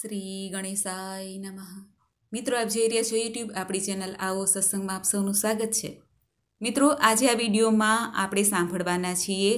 શ્રી ગણેશાય નમઃ મિત્રો આપ જોઈ રહ્યા છો યુટ્યુબ આપણી ચેનલ આવો સત્સંગમાં આપ સૌનું સ્વાગત છે મિત્રો આજે આ વિડીયોમાં આપણે સાંભળવાના છીએ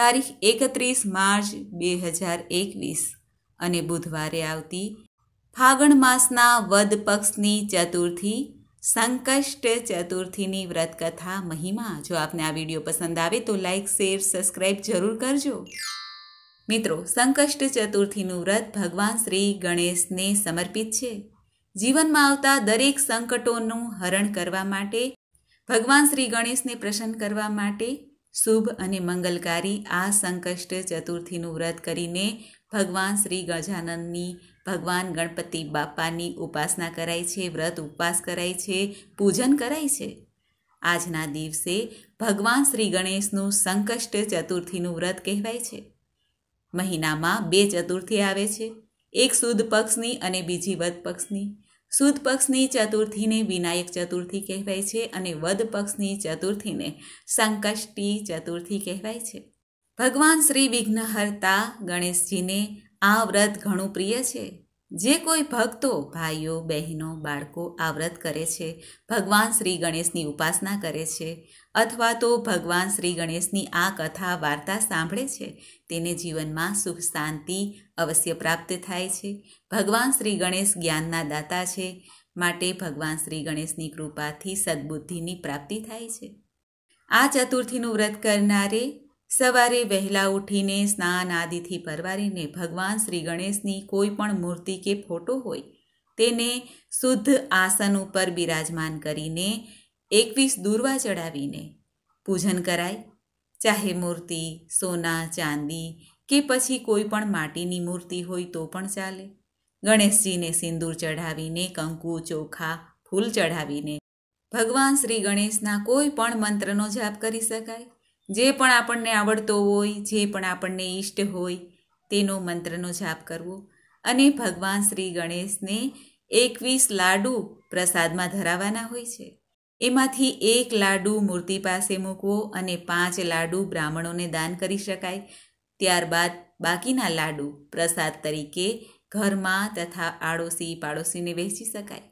તારીખ એકત્રીસ માર્ચ બે હજાર એકવીસ અને બુધવારે આવતી ફાગણ માસના વદ પક્ષની ચતુર્થી સંકષ્ટ ચતુર્થીની વ્રતકથા મહિમા જો આપને આ વિડીયો પસંદ આવે તો લાઇક શેર સબસ્ક્રાઈબ જરૂર કરજો મિત્રો સંકષ્ટ ચતુર્થીનું વ્રત ભગવાન શ્રી ગણેશને સમર્પિત છે જીવનમાં આવતા દરેક સંકટોનું હરણ કરવા માટે ભગવાન શ્રી ગણેશને પ્રસન્ન કરવા માટે શુભ અને મંગલકારી આ સંકષ્ટ ચતુર્થીનું વ્રત કરીને ભગવાન શ્રી ગજાનંદની ભગવાન ગણપતિ બાપાની ઉપાસના કરાય છે વ્રત ઉપવાસ કરાય છે પૂજન કરાય છે આજના દિવસે ભગવાન શ્રી ગણેશનું સંકષ્ટ ચતુર્થીનું વ્રત કહેવાય છે મહિનામાં બે ચતુર્થી આવે છે એક સુદ પક્ષની અને બીજી વદ પક્ષની સુદ પક્ષની ચતુર્થીને વિનાયક ચતુર્થી કહેવાય છે અને વદ પક્ષની ચતુર્થીને સંકષ્ટી ચતુર્થી કહેવાય છે ભગવાન શ્રી વિઘ્નહર્તા ગણેશજીને આ વ્રત ઘણું પ્રિય છે જે કોઈ ભક્તો ભાઈઓ બહેનો બાળકો આ વ્રત કરે છે ભગવાન શ્રી ગણેશની ઉપાસના કરે છે અથવા તો ભગવાન શ્રી ગણેશની આ કથા વાર્તા સાંભળે છે તેને જીવનમાં સુખ શાંતિ અવશ્ય પ્રાપ્ત થાય છે ભગવાન શ્રી ગણેશ જ્ઞાનના દાતા છે માટે ભગવાન શ્રી ગણેશની કૃપાથી સદબુદ્ધિની પ્રાપ્તિ થાય છે આ ચતુર્થીનું વ્રત કરનારે સવારે વહેલા ઉઠીને સ્નાન આદિથી પરવારીને ભગવાન શ્રી ગણેશની કોઈ પણ મૂર્તિ કે ફોટો હોય તેને શુદ્ધ આસન ઉપર બિરાજમાન કરીને એકવીસ દૂરવા ચડાવીને પૂજન કરાય ચાહે મૂર્તિ સોના ચાંદી કે પછી કોઈ પણ માટીની મૂર્તિ હોય તો પણ ચાલે ગણેશજીને સિંદૂર ચઢાવીને કંકુ ચોખા ફૂલ ચઢાવીને ભગવાન શ્રી ગણેશના કોઈ પણ મંત્રનો જાપ કરી શકાય જે પણ આપણને આવડતો હોય જે પણ આપણને ઈષ્ટ હોય તેનો મંત્રનો જાપ કરવો અને ભગવાન શ્રી ગણેશને એકવીસ લાડુ પ્રસાદમાં ધરાવાના હોય છે એમાંથી એક લાડુ મૂર્તિ પાસે મૂકવો અને પાંચ લાડુ બ્રાહ્મણોને દાન કરી શકાય ત્યારબાદ બાકીના લાડુ પ્રસાદ તરીકે ઘરમાં તથા આડોશી પાડોશીને વહેંચી શકાય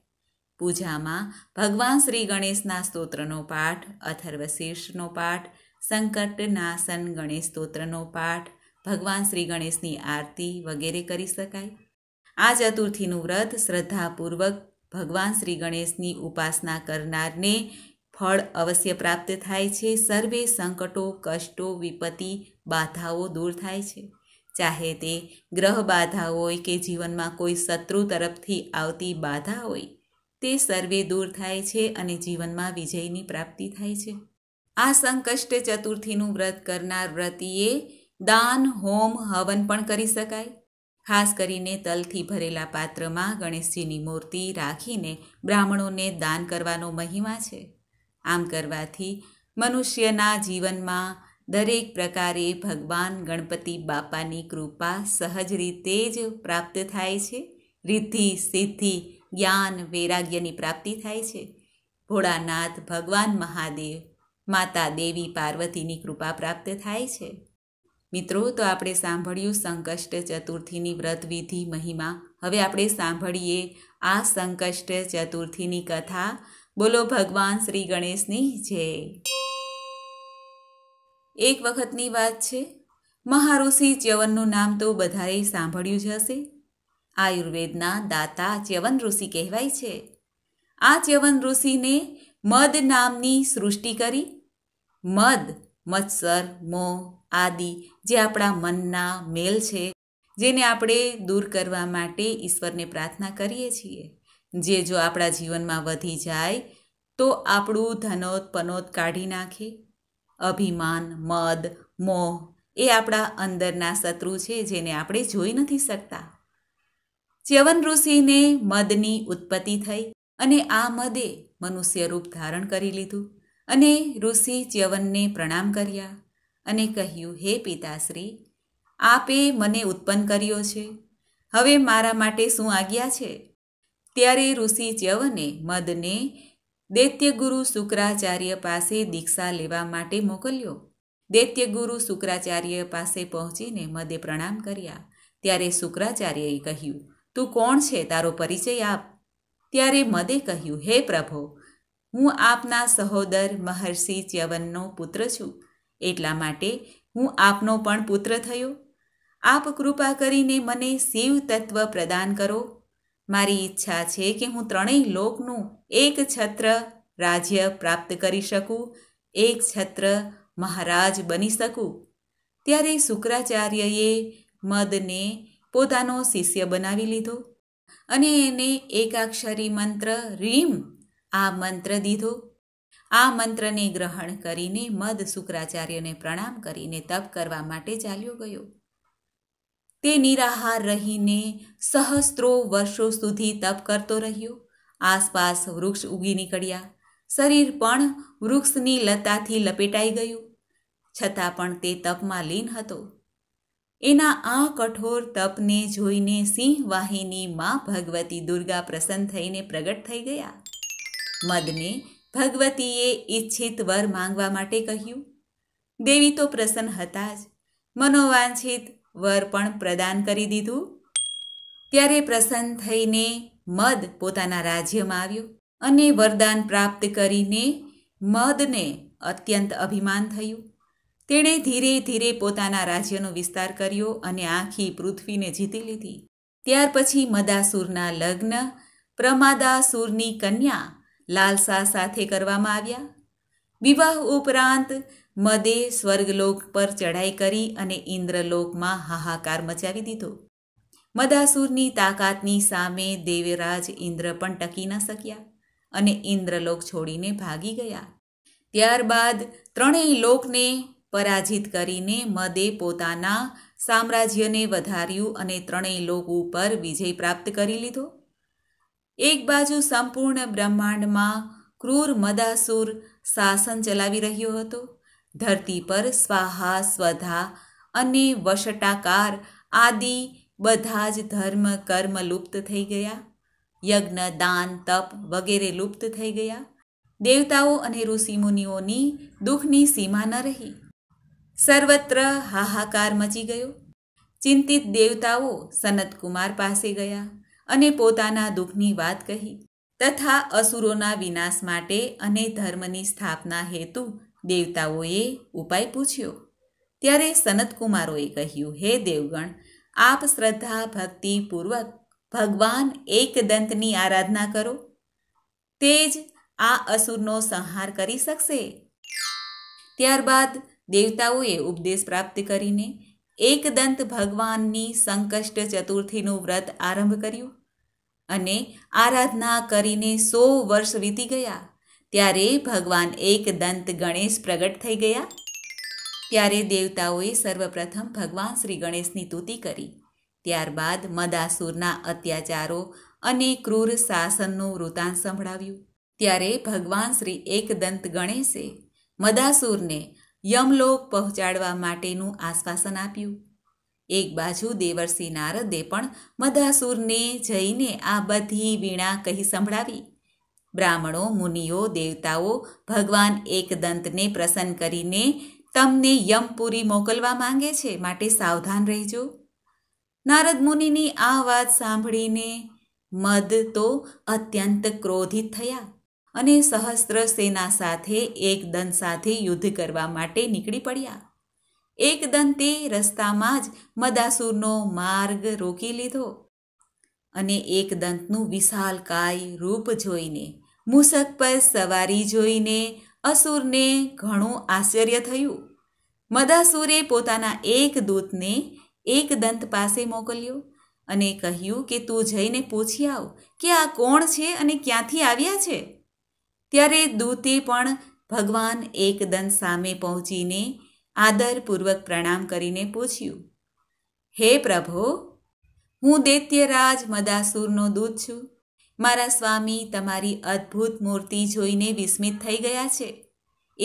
પૂજામાં ભગવાન શ્રી ગણેશના સ્તોત્રનો પાઠ અથર્વશીર્ષનો પાઠ સંકટનાસન ગણેશ સ્તોત્રનો પાઠ ભગવાન શ્રી ગણેશની આરતી વગેરે કરી શકાય આ ચતુર્થીનું વ્રત શ્રદ્ધાપૂર્વક ભગવાન શ્રી ગણેશની ઉપાસના કરનારને ફળ અવશ્ય પ્રાપ્ત થાય છે સર્વે સંકટો કષ્ટો વિપત્તિ બાધાઓ દૂર થાય છે ચાહે તે ગ્રહ બાધા હોય કે જીવનમાં કોઈ શત્રુ તરફથી આવતી બાધા હોય તે સર્વે દૂર થાય છે અને જીવનમાં વિજયની પ્રાપ્તિ થાય છે આ સંકષ્ટ ચતુર્થીનું વ્રત કરનાર વ્રતિએ દાન હોમ હવન પણ કરી શકાય ખાસ કરીને તલથી ભરેલા પાત્રમાં ગણેશજીની મૂર્તિ રાખીને બ્રાહ્મણોને દાન કરવાનો મહિમા છે આમ કરવાથી મનુષ્યના જીવનમાં દરેક પ્રકારે ભગવાન ગણપતિ બાપાની કૃપા સહજ રીતે જ પ્રાપ્ત થાય છે રિદ્ધિ સિદ્ધિ જ્ઞાન વૈરાગ્યની પ્રાપ્તિ થાય છે ભોળાનાથ ભગવાન મહાદેવ માતા દેવી પાર્વતીની કૃપા પ્રાપ્ત થાય છે મિત્રો તો આપણે સાંભળ્યું સંકષ્ટ ચતુર્થીની વ્રત વિધિ મહિમા હવે આપણે સાંભળીએ આ સંકષ્ટ ચતુર્થીની કથા બોલો ભગવાન શ્રી ગણેશની જય એક વખતની વાત છે મહાઋષિ ચ્યવનનું નામ તો બધાએ સાંભળ્યું જ હશે આયુર્વેદના દાતા ચ્યવન ઋષિ કહેવાય છે આ ચ્યવન ઋષિને મદ નામની સૃષ્ટિ કરી મદ મત્સર મોહ આદિ જે આપણા મનના મેલ છે જેને આપણે દૂર કરવા માટે ઈશ્વરને પ્રાર્થના કરીએ છીએ જે જો આપણા જીવનમાં વધી જાય તો આપણું ધનોત પનોત કાઢી નાખે અભિમાન મદ મોહ એ આપણા અંદરના શત્રુ છે જેને આપણે જોઈ નથી શકતા ચ્યવન ઋષિને મદની ઉત્પત્તિ થઈ અને આ મદે મનુષ્ય રૂપ ધારણ કરી લીધું અને ઋષિ ચ્યવનને પ્રણામ કર્યા અને કહ્યું હે પિતાશ્રી આપે મને ઉત્પન્ન કર્યો છે હવે મારા માટે શું આજ્ઞા છે ત્યારે ઋષિ ચ્યવને મદને દૈત્યગુરુ શુક્રાચાર્ય પાસે દીક્ષા લેવા માટે મોકલ્યો દૈત્યગુરુ શુક્રાચાર્ય પાસે પહોંચીને મદે પ્રણામ કર્યા ત્યારે શુક્રાચાર્યએ કહ્યું તું કોણ છે તારો પરિચય આપ ત્યારે મદે કહ્યું હે પ્રભો હું આપના સહોદર મહર્ષિ ચ્યવનનો પુત્ર છું એટલા માટે હું આપનો પણ પુત્ર થયો આપ કૃપા કરીને મને શિવ તત્વ પ્રદાન કરો મારી ઈચ્છા છે કે હું ત્રણેય લોકનું એક છત્ર રાજ્ય પ્રાપ્ત કરી શકું એક છત્ર મહારાજ બની શકું ત્યારે શુક્રાચાર્યએ મદને પોતાનો શિષ્ય બનાવી લીધો અને એને એકાક્ષરી મંત્ર રીમ આ મંત્ર દીધો આ મંત્રને ગ્રહણ કરીને મદ શુક્રાચાર્યને પ્રણામ કરીને તપ કરવા માટે ચાલ્યો ગયો તે નિરાહાર રહીને સહસ્ત્રો વર્ષો સુધી તપ કરતો રહ્યો આસપાસ વૃક્ષ ઉગી નીકળ્યા શરીર પણ વૃક્ષની લતાથી લપેટાઈ ગયું છતાં પણ તે તપમાં લીન હતો એના આ કઠોર તપને જોઈને સિંહ વાહિની માં ભગવતી દુર્ગા પ્રસન્ન થઈને પ્રગટ થઈ ગયા મદને ભગવતીએ ઈચ્છિત વર માંગવા માટે કહ્યું દેવી તો પ્રસન્ન હતા જ મનોવાંછિત વર પણ પ્રદાન કરી દીધું ત્યારે પ્રસન્ન થઈને મદ પોતાના રાજ્યમાં આવ્યો અને વરદાન પ્રાપ્ત કરીને મદને અત્યંત અભિમાન થયું તેણે ધીરે ધીરે પોતાના રાજ્યનો વિસ્તાર કર્યો અને આખી પૃથ્વીને જીતી લીધી ત્યાર પછી મદાસુરના લગ્ન પ્રમાદાસુરની કન્યા લાલસા સાથે કરવામાં આવ્યા વિવાહ ઉપરાંત મદે સ્વર્ગલોક પર ચઢાઈ કરી અને ઇન્દ્રલોકમાં હાહાકાર મચાવી દીધો મદાસુરની તાકાતની સામે દેવરાજ ઇન્દ્ર પણ ટકી ન શક્યા અને ઇન્દ્રલોક છોડીને ભાગી ગયા ત્યારબાદ ત્રણેય લોકને પરાજિત કરીને મદે પોતાના સામ્રાજ્યને વધાર્યું અને ત્રણેય લોક ઉપર વિજય પ્રાપ્ત કરી લીધો એક બાજુ સંપૂર્ણ બ્રહ્માંડમાં ક્રૂર મદાસુર શાસન ચલાવી રહ્યો હતો ધરતી પર સ્વાહા સ્વધા અને વશટાકાર આદિ બધા જ ધર્મ કર્મ લુપ્ત થઈ ગયા યજ્ઞ દાન તપ વગેરે લુપ્ત થઈ ગયા દેવતાઓ અને ઋષિમુનિઓની દુઃખની સીમા ન રહી સર્વત્ર હાહાકાર મચી ગયો ચિંતિત દેવતાઓ સનતકુમાર પાસે ગયા અને પોતાના દુઃખની વાત કહી તથા અસુરોના વિનાશ માટે અને ધર્મની સ્થાપના હેતુ દેવતાઓએ ઉપાય પૂછ્યો ત્યારે સનતકુમારોએ કહ્યું હે દેવગણ આપ શ્રદ્ધા ભક્તિપૂર્વક ભગવાન એકદંતની આરાધના કરો તે જ આ અસુરનો સંહાર કરી શકશે ત્યારબાદ દેવતાઓએ ઉપદેશ પ્રાપ્ત કરીને એકદંત ભગવાનની સંકષ્ટ ચતુર્થીનું વ્રત આરંભ કર્યું અને આરાધના કરીને સો વર્ષ વીતી ગયા ત્યારે ભગવાન એકદંત ગણેશ પ્રગટ થઈ ગયા ત્યારે દેવતાઓએ સર્વપ્રથમ ભગવાન શ્રી ગણેશની સ્તુતિ કરી ત્યારબાદ મદાસુરના અત્યાચારો અને ક્રૂર શાસનનું વૃતાંત સંભળાવ્યું ત્યારે ભગવાન શ્રી એકદંત ગણેશે મદાસુરને યમલોક પહોંચાડવા માટેનું આશ્વાસન આપ્યું એક બાજુ દેવર્ષિ નારદે પણ મધાસુરને જઈને આ બધી વીણા કહી સંભળાવી બ્રાહ્મણો મુનિઓ દેવતાઓ ભગવાન એકદંતને પ્રસન્ન કરીને તમને યમપુરી મોકલવા માંગે છે માટે સાવધાન રહેજો નારદ મુનિની આ વાત સાંભળીને મદ તો અત્યંત ક્રોધિત થયા અને સહસ્ત્ર સેના સાથે એક દંત સાથે યુદ્ધ કરવા માટે નીકળી પડ્યા એક દંતે રસ્તામાં જ મદાસુરનો માર્ગ રોકી લીધો અને એક દંતનું વિશાલકાય રૂપ જોઈને મૂસક પર સવારી જોઈને અસુરને ઘણું આશ્ચર્ય થયું મદાસુરે પોતાના એક દૂતને એક દંત પાસે મોકલ્યો અને કહ્યું કે તું જઈને પૂછી આવ કે આ કોણ છે અને ક્યાંથી આવ્યા છે ત્યારે દૂતે પણ ભગવાન એકદંત સામે પહોંચીને આદરપૂર્વક પ્રણામ કરીને પૂછ્યું હે પ્રભો હું દૈત્યરાજ મદાસુરનો દૂત છું મારા સ્વામી તમારી અદ્ભુત મૂર્તિ જોઈને વિસ્મિત થઈ ગયા છે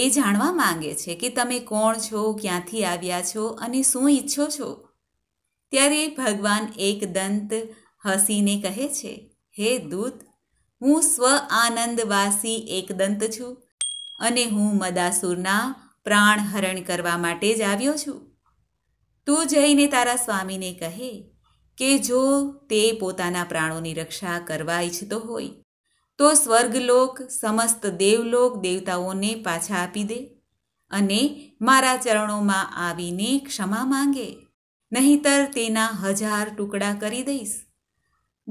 એ જાણવા માંગે છે કે તમે કોણ છો ક્યાંથી આવ્યા છો અને શું ઈચ્છો છો ત્યારે ભગવાન એકદંત હસીને કહે છે હે દૂત હું સ્વ આનંદવાસી એકદંત છું અને હું મદાસુરના પ્રાણ હરણ કરવા માટે જ આવ્યો છું તું જઈને તારા સ્વામીને કહે કે જો તે પોતાના પ્રાણોની રક્ષા કરવા ઈચ્છતો હોય તો સ્વર્ગલોક સમસ્ત દેવલોક દેવતાઓને પાછા આપી દે અને મારા ચરણોમાં આવીને ક્ષમા માંગે નહીતર તેના હજાર ટુકડા કરી દઈશ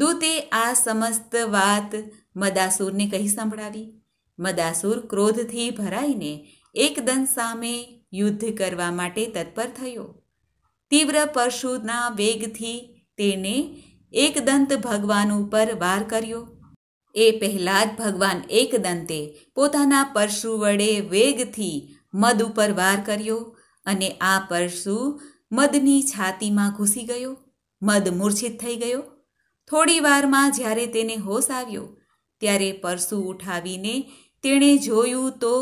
દૂતે આ સમસ્ત વાત મદાસુરને કહી સંભળાવી મદાસુર ક્રોધથી ભરાઈને એકદન સામે યુદ્ધ કરવા માટે તત્પર થયો તીવ્ર પરશુના વેગથી તેણે એકદંત ભગવાન ઉપર વાર કર્યો એ પહેલાં જ ભગવાન એકદંતે પોતાના પરશુ વડે વેગથી મદ ઉપર વાર કર્યો અને આ પરશુ મદની છાતીમાં ઘૂસી ગયો મદ મૂર્છિત થઈ ગયો થોડી વારમાં જ્યારે તેને હોશ આવ્યો ત્યારે પરસુ ઉઠાવીને તેણે જોયું તો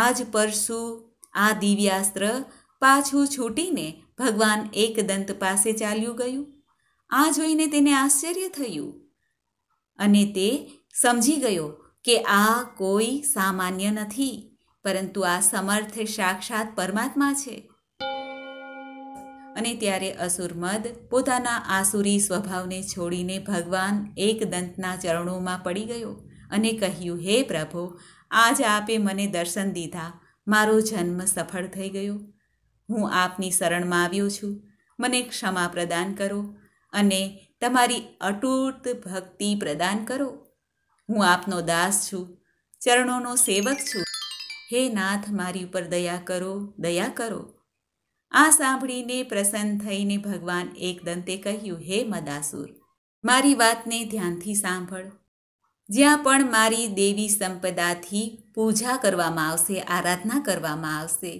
આજ જ આ દિવ્યાસ્ત્ર પાછું છૂટીને ભગવાન એકદંત પાસે ચાલ્યું ગયું આ જોઈને તેને આશ્ચર્ય થયું અને તે સમજી ગયો કે આ કોઈ સામાન્ય નથી પરંતુ આ સમર્થ સાક્ષાત પરમાત્મા છે અને ત્યારે અસુરમદ પોતાના આસુરી સ્વભાવને છોડીને ભગવાન એકદંતના ચરણોમાં પડી ગયો અને કહ્યું હે પ્રભો આજ આપે મને દર્શન દીધા મારો જન્મ સફળ થઈ ગયો હું આપની શરણમાં આવ્યો છું મને ક્ષમા પ્રદાન કરો અને તમારી અટૂટ ભક્તિ પ્રદાન કરો હું આપનો દાસ છું ચરણોનો સેવક છું હે નાથ મારી ઉપર દયા કરો દયા કરો આ સાંભળીને પ્રસન્ન થઈને ભગવાન એકદંતે કહ્યું હે મદાસુર મારી વાતને ધ્યાનથી સાંભળ જ્યાં પણ મારી દેવી સંપદાથી પૂજા કરવામાં આવશે આરાધના કરવામાં આવશે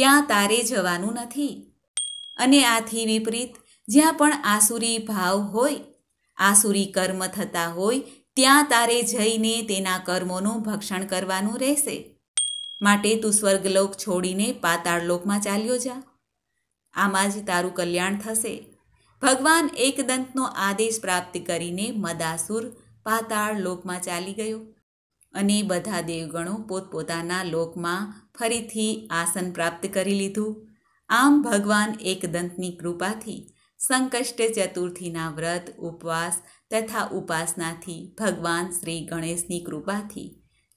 ત્યાં તારે જવાનું નથી અને આથી વિપરીત જ્યાં પણ આસુરી ભાવ હોય આસુરી કર્મ થતા હોય ત્યાં તારે જઈને તેના કર્મોનું ભક્ષણ કરવાનું રહેશે માટે તું સ્વર્ગલોક છોડીને પાતાળલોકમાં ચાલ્યો જા આમાં જ તારું કલ્યાણ થશે ભગવાન એકદંતનો આદેશ પ્રાપ્ત કરીને મદાસુર પાતાળ લોકમાં ચાલી ગયો અને બધા દેવગણો પોતપોતાના લોકમાં ફરીથી આસન પ્રાપ્ત કરી લીધું આમ ભગવાન એકદંતની કૃપાથી સંકષ્ટ ચતુર્થીના વ્રત ઉપવાસ તથા ઉપાસનાથી ભગવાન શ્રી ગણેશની કૃપાથી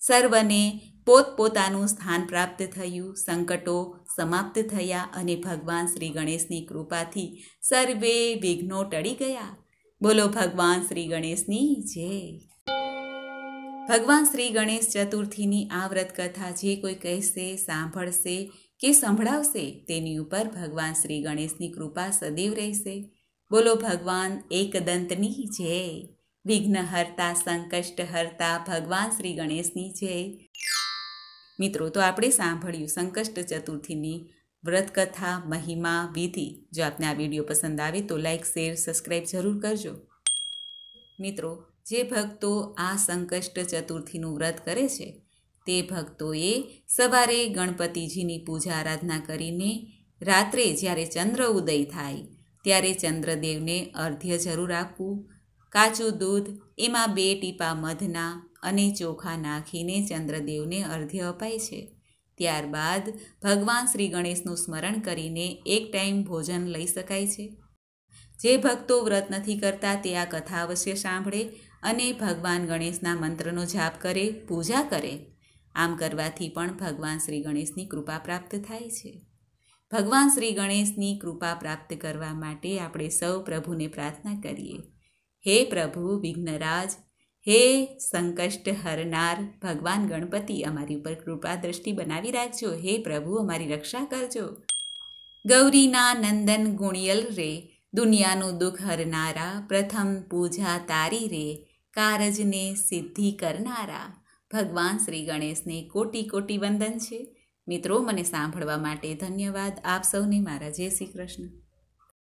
સર્વને પોતપોતાનું સ્થાન પ્રાપ્ત થયું સંકટો સમાપ્ત થયા અને ભગવાન શ્રી ગણેશની કૃપાથી સર્વે વિઘ્નો ટળી ગયા બોલો ભગવાન શ્રી ગણેશની જય ભગવાન શ્રી ગણેશ ચતુર્થીની આ વ્રત કથા જે કોઈ કહેશે સાંભળશે કે સંભળાવશે તેની ઉપર ભગવાન શ્રી ગણેશની કૃપા સદૈવ રહેશે બોલો ભગવાન એકદંતની જય વિઘ્નહર્તા સંકષ્ટહર્તા ભગવાન શ્રી ગણેશની જય મિત્રો તો આપણે સાંભળ્યું સંકષ્ટ ચતુર્થીની વ્રતકથા મહિમા વિધિ જો આપને આ વિડીયો પસંદ આવે તો લાઇક શેર સબસ્ક્રાઈબ જરૂર કરજો મિત્રો જે ભક્તો આ સંકષ્ટ ચતુર્થીનું વ્રત કરે છે તે ભક્તોએ સવારે ગણપતિજીની પૂજા આરાધના કરીને રાત્રે જ્યારે ચંદ્ર ઉદય થાય ત્યારે ચંદ્રદેવને અર્ધ્ય જરૂર આપવું કાચું દૂધ એમાં બે ટીપા મધના અને ચોખા નાખીને ચંદ્રદેવને અર્ધ્ય અપાય છે ત્યારબાદ ભગવાન શ્રી ગણેશનું સ્મરણ કરીને એક ટાઈમ ભોજન લઈ શકાય છે જે ભક્તો વ્રત નથી કરતા તે આ કથા અવશ્ય સાંભળે અને ભગવાન ગણેશના મંત્રનો જાપ કરે પૂજા કરે આમ કરવાથી પણ ભગવાન શ્રી ગણેશની કૃપા પ્રાપ્ત થાય છે ભગવાન શ્રી ગણેશની કૃપા પ્રાપ્ત કરવા માટે આપણે સૌ પ્રભુને પ્રાર્થના કરીએ હે પ્રભુ વિઘ્નરાજ હે સંકષ્ટ હરનાર ભગવાન ગણપતિ અમારી ઉપર કૃપા દ્રષ્ટિ બનાવી રાખજો હે પ્રભુ અમારી રક્ષા કરજો ગૌરીના નંદન ગુણિયલ રે દુનિયાનું દુઃખ હરનારા પ્રથમ પૂજા તારી રે કારજને સિદ્ધિ કરનારા ભગવાન શ્રી ગણેશને કોટી કોટી વંદન છે મિત્રો મને સાંભળવા માટે ધન્યવાદ આપ સૌને મારા જય શ્રી કૃષ્ણ